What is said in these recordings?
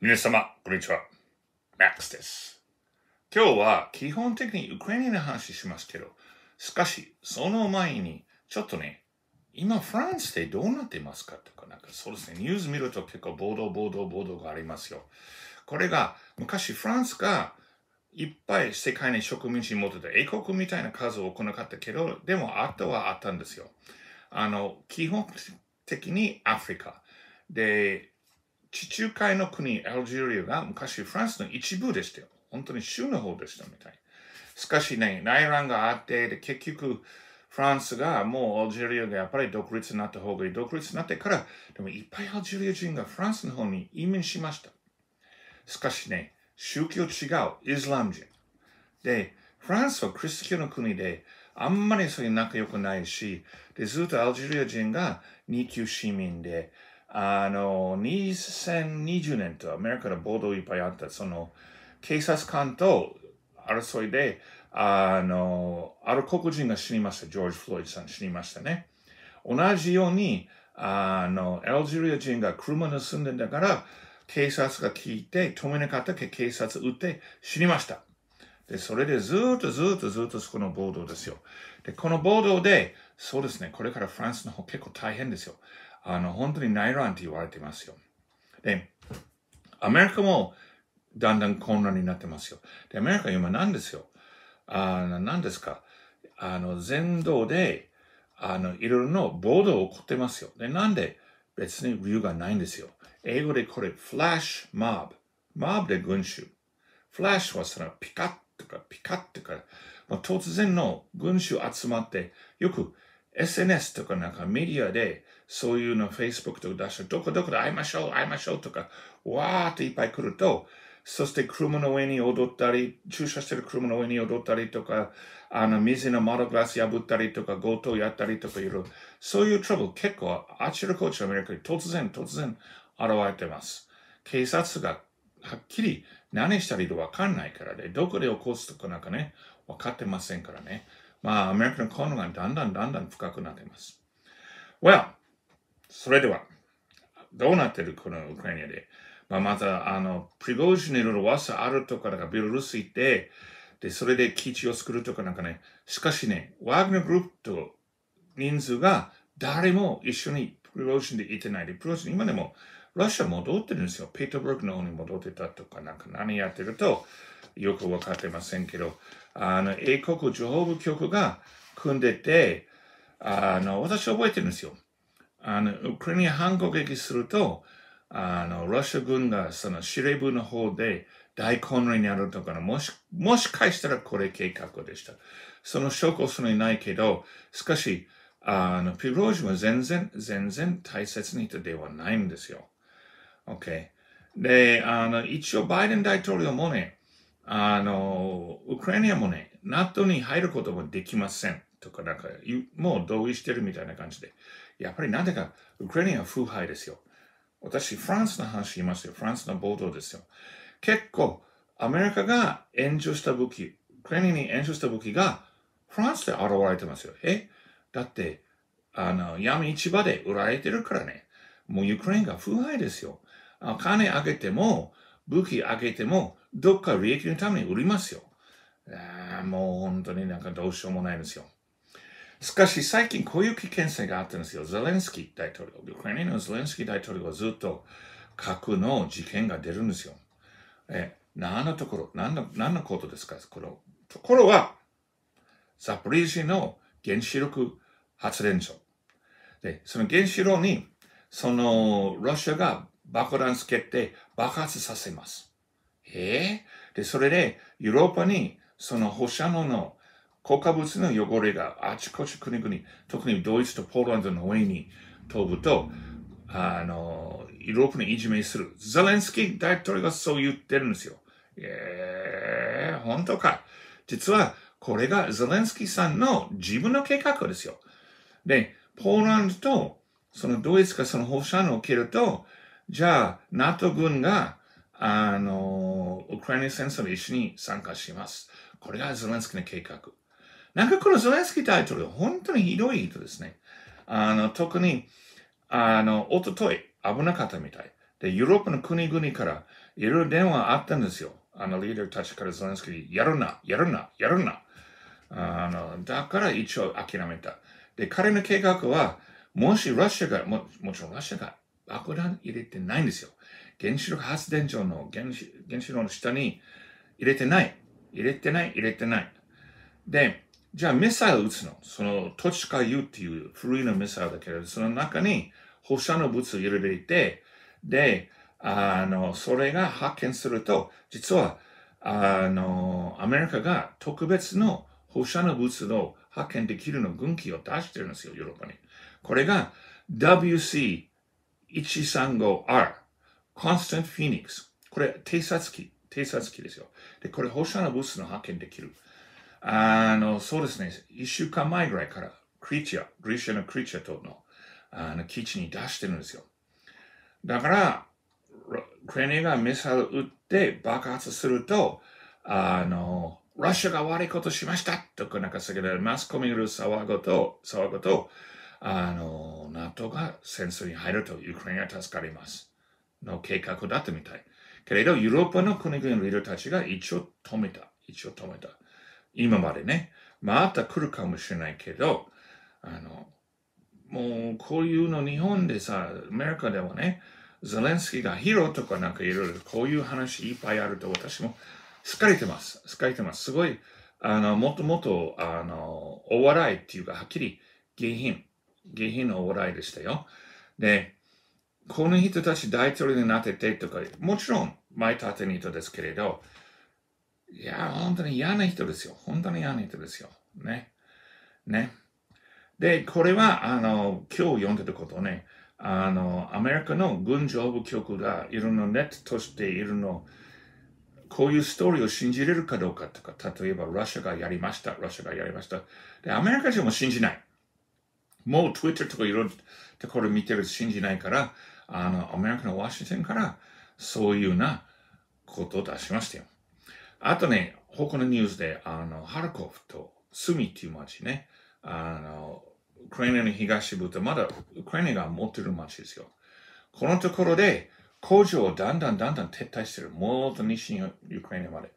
皆様、こんにちは。m ックスです。今日は基本的にウクライナの話しますけど、しかし、その前に、ちょっとね、今フランスでどうなってますかとか、なんかそうですね、ニュース見ると結構暴動、暴動、暴動がありますよ。これが、昔フランスがいっぱい世界に植民地持ってた英国みたいな数を行ったけど、でもあとはあったんですよ。あの、基本的にアフリカ。で、地中海の国アルジェリアが昔フランスの一部でしたよ。本当に州の方でしたみたい。しかしね、内乱があって、で結局、フランスがもうアルジェリアがやっぱり独立になった方がいい。独立になってから、でもいっぱいアルジェリア人がフランスの方に移民しました。しかしね、宗教違うイスラム人。で、フランスはクリスト教の国で、あんまりそういう仲良くないし、で、ずっとアルジェリア人が2級市民で、あの、2020年とアメリカで暴動いっぱいあった、その、警察官と争いで、あの、ある黒人が死にました。ジョージ・フロイドさん死にましたね。同じように、あの、エルジェリア人が車盗んでんだから、警察が聞いて、止めなかったけ警察撃って死にました。で、それでずっとずっとずっとそこの暴動ですよ。で、この暴動で、そうですね、これからフランスの方結構大変ですよ。あの、本当に内乱って言われてますよ。で、アメリカもだんだん混乱になってますよ。で、アメリカ今何ですよ。あの、何ですか。あの、全道で、あの、いろいろの暴動起こってますよ。で、なんで別に理由がないんですよ。英語でこれ、フラッシューブ。ーブで群衆。フラッシュはそのピカッとかピカッとか、まあ、突然の群衆集まって、よく SNS とかなんかメディアで、そういうの Facebook とか出して、どこどこで会いましょう、会いましょうとか、わーっていっぱい来ると、そして車の上に踊ったり、駐車してる車の上に踊ったりとか、あの、水の窓ガラス破ったりとか、強盗やったりとかいろいろ、そういうトラブル結構あちらこちらアメリカに突然突然現れてます。警察がはっきり何したりわかんないからで、どこで起こすとかなんかね、分かってませんからね。まあ、アメリカのコーナーがだんだんだんだん深くなっています。Well, それでは、どうなってるこのウクライナで。まあ、また、あの、プリゴジネの噂あるとか、ビルルス行って、で、それで基地を作るとかなんかね、しかしね、ワーグナグループと人数が誰も一緒にロシアで行ってないで、プロシア、今でもロシア戻ってるんですよ。ペートブルクの方に戻ってたとか、なんか何やってるとよく分かってませんけど、あの、英国情報部局が組んでて、あの、私覚えてるんですよ。あの、ウクライナ反攻撃すると、あの、ロシア軍がその司令部の方で大混乱になるとかの、もし、もしかしたらこれ計画でした。その証拠それないけど、しかし、あの、ピロージュは全然、全然大切な人ではないんですよ。OK。で、あの、一応バイデン大統領もね、あの、ウクライナもね、NATO に入ることもできません。とか、なんか、もう同意してるみたいな感じで。やっぱりなんでか、ウクライナは腐敗ですよ。私、フランスの話言いますよ。フランスの暴動ですよ。結構、アメリカが援助した武器、ウクライナに援助した武器が、フランスで現れてますよ。えだって、あの、闇市場で売られてるからね。もうウクライナが腐敗ですよ。あ金あげても、武器あげても、どっか利益のために売りますよ。あもう本当になんかどうしようもないんですよ。しかし最近こういう危険性があったんですよ。ゼレンスキー大統領。ウクライナのゼレンスキー大統領はずっと核の事件が出るんですよ。え、何のところ、何の、何のことですかこのところは、ザポリージの原子力発電所。で、その原子炉に、その、ロシアが爆弾つけて爆発させます。ええー、で、それで、ヨーロッパに、その放射能の硬化物の汚れがあちこち国々、特にドイツとポーランドの上に飛ぶと、あの、ヨーロッパにいじめする。ゼレンスキー大統領がそう言ってるんですよ。ええー、本当か。実は、これがゼレンスキーさんの自分の計画ですよ。で、ポーランドとそのドイツがその放射能を切ると、じゃあ NATO 軍があの、ウクライナ戦争に一緒に参加します。これがゼレンスキーの計画。なんかこのゼレンスキー大統領、本当にひどい人ですね。あの、特に、あの、おととい、危なかったみたい。で、ヨーロッパの国々から、いろいろ電話あったんですよ。あの、リーダーたちからゼレンスキー、やるな、やるな、やるな。あの、だから一応諦めた。で、彼の計画は、もしロシアが、ももちろんロシアが爆弾入れてないんですよ。原子力発電所の原子原子炉の下に入れてない。入れてない、入れてない。で、じゃあミサイル撃つの。その、トチカユっていう古いのミサイルだけれど、その中に放射能物を入れていて、で、あの、それが発見すると、実は、あの、アメリカが特別の放射の物質を発見できるの軍機を出してるんですよ、ヨーロッパに。これが WC135R、Constant Phoenix。これ、偵察機、偵察機ですよ。で、これ放射の物質の発見できる。あの、そうですね、1週間前ぐらいから、クリーチャー、グリーシャのクリーチャーとの、あの、基地に出してるんですよ。だから、クレネがミサイル撃って爆発すると、あの、ロシアが悪いことしましたとか、なんか先ほどマスコミによる騒ごと、騒ごと、あの、NATO が戦争に入ると、ウクライナが助かります。の計画だったみたい。けれど、ヨーロッパの国々のリーダーたちが一応止めた。一応止めた。今までね、また来るかもしれないけど、あの、もうこういうの日本でさ、アメリカではね、ゼレンスキーがヒーローとかなんかいろいろこういう話いっぱいあると私も疲れてます。疲れてます。すごい、あの、もっともっと、あの、お笑いっていうか、はっきり、下品。下品のお笑いでしたよ。で、この人たち大統領になっててとか、もちろん、前立ての人ですけれど、いや、本当に嫌な人ですよ。本当に嫌な人ですよ。ね。ね。で、これは、あの、今日読んでることね、あの、アメリカの軍上部局がいろんなネットとしているのこういうストーリーを信じれるかどうかとか、例えば、ロシアがやりました、ロシアがやりました。で、アメリカ人も信じない。もう Twitter とかいろんなところ見てる信じないから、あの、アメリカのワシントンから、そういうようなことを出しましたよ。あとね、他のニュースで、あの、ハルコフとスミっていう町ね、あの、ウクライナの東部とまだウクライナが持ってる町ですよ。このところで、工場をだんだんだんだん撤退してる。もっと西にウクライナまで。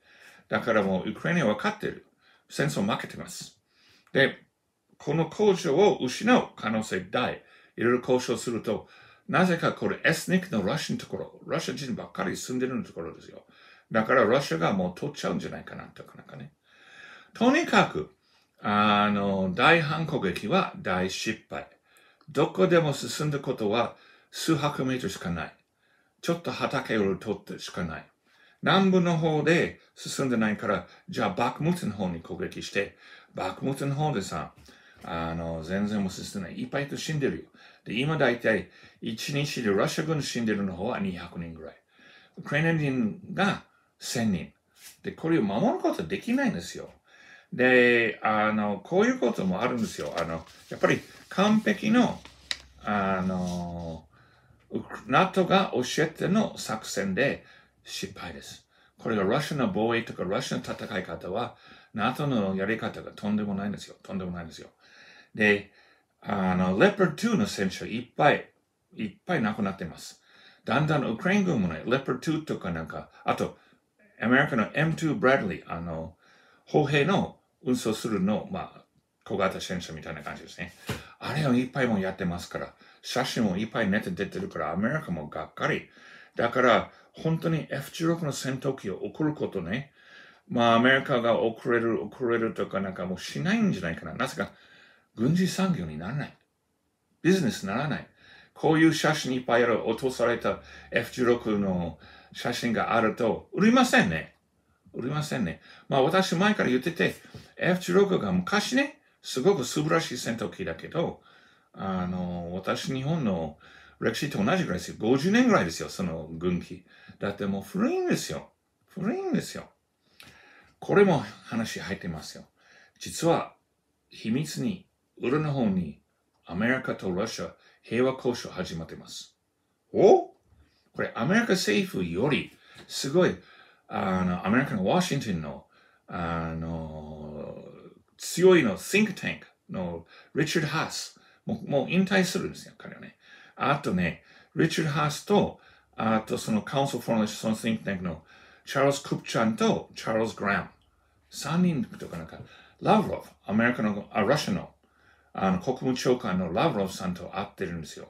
だからもうウクライナは勝ってる。戦争負けてます。で、この工場を失う可能性大。いろいろ交渉すると、なぜかこれエスニックのロシアのところ、ロシア人ばっかり住んでるところですよ。だからロシアがもう取っちゃうんじゃないかなとかなんかね。とにかく、あの、大反攻撃は大失敗。どこでも進んだことは数百メートルしかない。ちょっと畑を取ってしかない。南部の方で進んでないから、じゃあバクムツの方に攻撃して、バクムツの方でさ、あの、全然も進んでない。いっぱいと死んでるよ。で、今大体、1日でロシア軍死んでるの方は200人ぐらい。ウクライナ人が1000人。で、これを守ることできないんですよ。で、あの、こういうこともあるんですよ。あの、やっぱり完璧の、あの、NATO が教えての作戦で失敗です。これがロシアの防衛とかロシアの戦い方は NATO のやり方がとんでもないんですよ。とんでもないんですよ。で、あの、レパー2の戦車いっぱい、いっぱいなくなっています。だんだんウクライナ軍もね、レパー2とかなんか、あと、アメリカの M2 ブラッドリー、あの、砲兵の運送するの、まあ、小型戦車みたいな感じですね。あれをいっぱいもやってますから、写真をいっぱいネットで出てるから、アメリカもがっかり。だから、本当に F16 の戦闘機を送ることね、まあ、アメリカが遅れる、送れるとかなんかもうしないんじゃないかな。なぜか、軍事産業にならない。ビジネスにならない。こういう写真いっぱいある、落とされた F16 の写真があると、売りませんね。売りませんね。まあ私前から言ってて、F16 が昔ね、すごく素晴らしい戦闘機だけど、あの、私、日本の歴史と同じぐらいですよ。50年ぐらいですよ、その軍機。だってもう古いんですよ。古いんですよ。これも話入ってますよ。実は、秘密に、裏の方に、アメリカとロシア平和交渉始まってます。おこれ、アメリカ政府より、すごい、あの、アメリカのワシントンの、あの、強いの、think tank の、リチャード・ハス。もうもう引退するんですよ、彼はね。あとね、リチャード・ハースと、あとその Council for n a t i o n a Think Tank のチャールズ・クプチャンとチャールズ・グラム。3人とかなんか、ラブロフ、アメリカの、あ、ロシアの、あの、国務長官のラブロフさんと会ってるんですよ。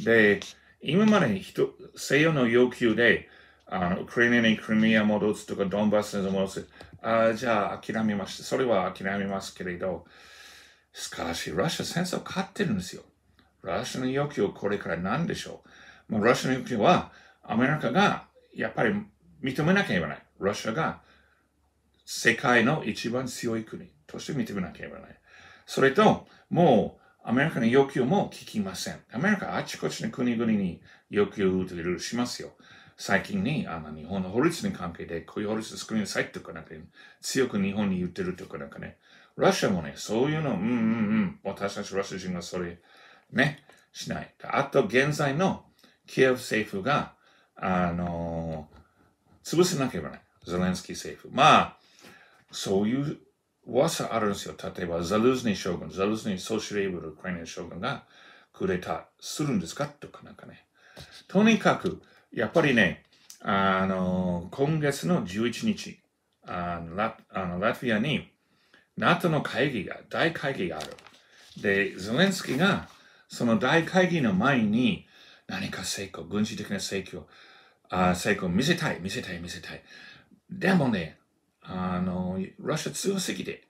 で、今まで人西洋の要求で、あのウクライナにクリミア戻すとか、ドンバスに戻す。あじゃあ、諦めました。それは諦めますけれど、しかし、ロシア戦争勝ってるんですよ。ロシアの要求これから何でしょう。もうロシアの要求は、アメリカがやっぱり認めなきゃいけない。ロシアが世界の一番強い国として認めなきゃいけない。それと、もうアメリカの要求も聞きません。アメリカあちこちの国々に要求をるしますよ。最近にあの日本の法律に関係で、こういう法律を作りなさいとかなんか、強く日本に言ってるとかなんかね。ロシアもね、そういうの、うんうんうん、私たちロシア人がそれ、ね、しない。あと、現在のキエフ政府が、あのー、潰せなければね、ゼレンスキー政府。まあ、そういう噂あるんですよ。例えば、ザルズニー将軍、ザルズニーソーシレイブル、ウクライナ将軍がくれた、するんですかとかなんかね。とにかく、やっぱりね、あのー、今月の11日、あのラあのラトビアに、NATO の会議が、大会議がある。で、ゼレンスキーが、その大会議の前に、何か成功、軍事的な成功、あ成功見せたい、見せたい、見せたい。でもね、あの、ロシア強すぎて、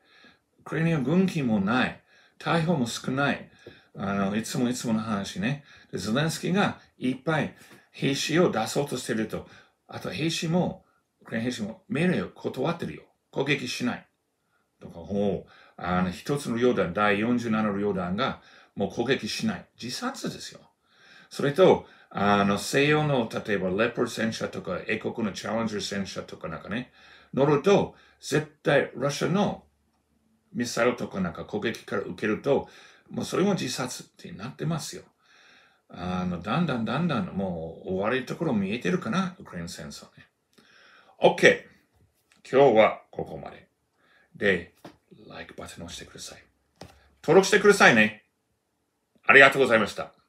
クレニア軍機もない、逮捕も少ない、あの、いつもいつもの話ね。でゼレンスキーがいっぱい兵士を出そうとしてると、あと兵士も、クレニア兵士も命令を断ってるよ。攻撃しない。とかもう、あの、一つの旅団、第47の旅団が、もう攻撃しない。自殺ですよ。それと、あの、西洋の、例えば、レポル戦車とか、英国のチャレンジャー戦車とかなんかね、乗ると、絶対、ロシアのミサイルとかなんか攻撃から受けると、もうそれも自殺ってなってますよ。あの、だんだんだんだんもう終わりところ見えてるかな、ウクライナ戦争ね。OK! 今日はここまで。で、like バトンを押してください。登録してくださいね。ありがとうございました。